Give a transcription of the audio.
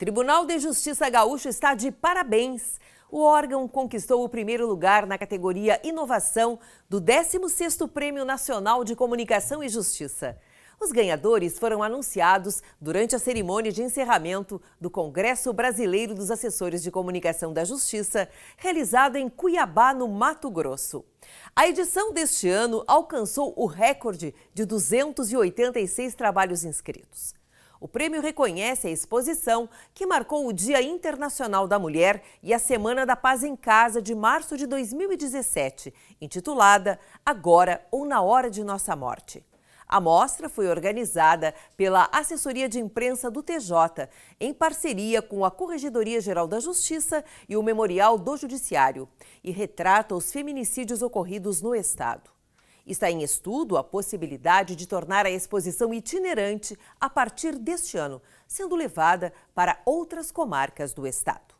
Tribunal de Justiça Gaúcho está de parabéns. O órgão conquistou o primeiro lugar na categoria Inovação do 16º Prêmio Nacional de Comunicação e Justiça. Os ganhadores foram anunciados durante a cerimônia de encerramento do Congresso Brasileiro dos Assessores de Comunicação da Justiça, realizado em Cuiabá, no Mato Grosso. A edição deste ano alcançou o recorde de 286 trabalhos inscritos. O prêmio reconhece a exposição que marcou o Dia Internacional da Mulher e a Semana da Paz em Casa de março de 2017, intitulada Agora ou na Hora de Nossa Morte. A mostra foi organizada pela Assessoria de Imprensa do TJ, em parceria com a Corregedoria Geral da Justiça e o Memorial do Judiciário, e retrata os feminicídios ocorridos no Estado. Está em estudo a possibilidade de tornar a exposição itinerante a partir deste ano, sendo levada para outras comarcas do estado.